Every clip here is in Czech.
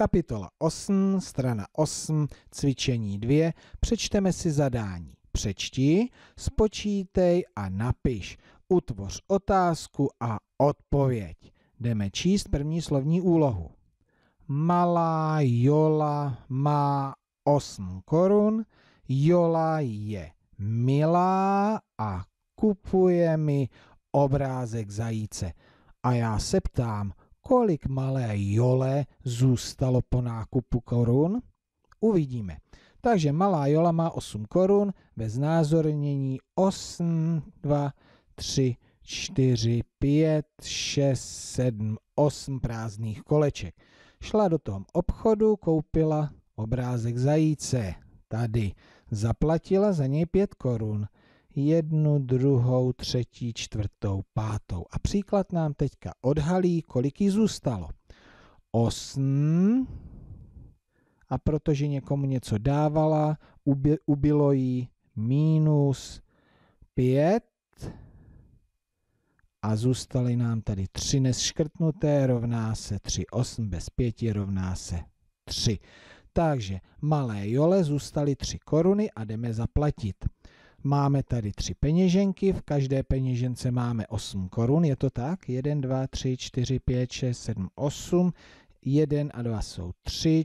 Kapitola 8, strana 8, cvičení 2, přečteme si zadání. Přečti, spočítej a napiš. Utvoř otázku a odpověď. Jdeme číst první slovní úlohu. Malá Jola má 8 korun, Jola je milá a kupuje mi obrázek zajíce. A já se ptám, kolik malé jole zůstalo po nákupu korun? Uvidíme. Takže malá jola má 8 korun ve znázornění 8, 2, 3, 4, 5, 6, 7, 8 prázdných koleček. Šla do toho obchodu, koupila obrázek zajíce. Tady zaplatila za něj 5 korun jednu, druhou, třetí, čtvrtou, pátou. A příklad nám teďka odhalí, kolik jí zůstalo. osm A protože někomu něco dávala, ubilo jí minus pět. A zůstaly nám tady tři neškrtnuté, rovná se tři osm bez pěti rovná se tři. Takže malé jole zůstaly tři koruny a jdeme zaplatit. Máme tady tři peněženky, v každé peněžence máme 8 korun, je to tak? 1, 2, 3, 4, 5, 6, 7, 8, 1 a 2 jsou 3,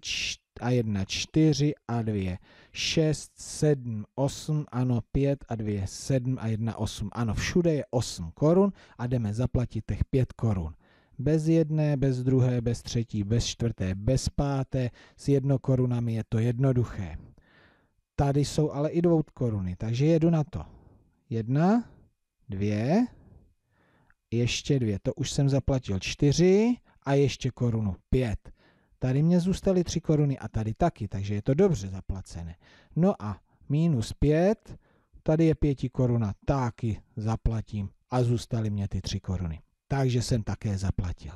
a 1, 4 a 2, 6, 7, 8, ano 5 a 2, 7 a 1, 8, ano všude je 8 korun a jdeme zaplatit těch 5 korun bez jedné, bez druhé, bez třetí, bez čtvrté, bez páté, s jednokorunami je to jednoduché. Tady jsou ale i dvou koruny, takže jedu na to. Jedna, dvě, ještě dvě, to už jsem zaplatil čtyři a ještě korunu pět. Tady mě zůstaly tři koruny a tady taky, takže je to dobře zaplacené. No a minus pět, tady je pěti koruna, taky zaplatím a zůstaly mě ty tři koruny. Takže jsem také zaplatil.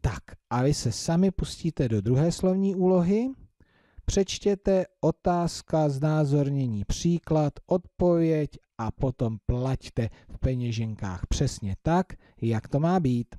Tak a vy se sami pustíte do druhé slovní úlohy. Přečtěte otázka, znázornění, příklad, odpověď a potom plaťte v peněženkách přesně tak, jak to má být.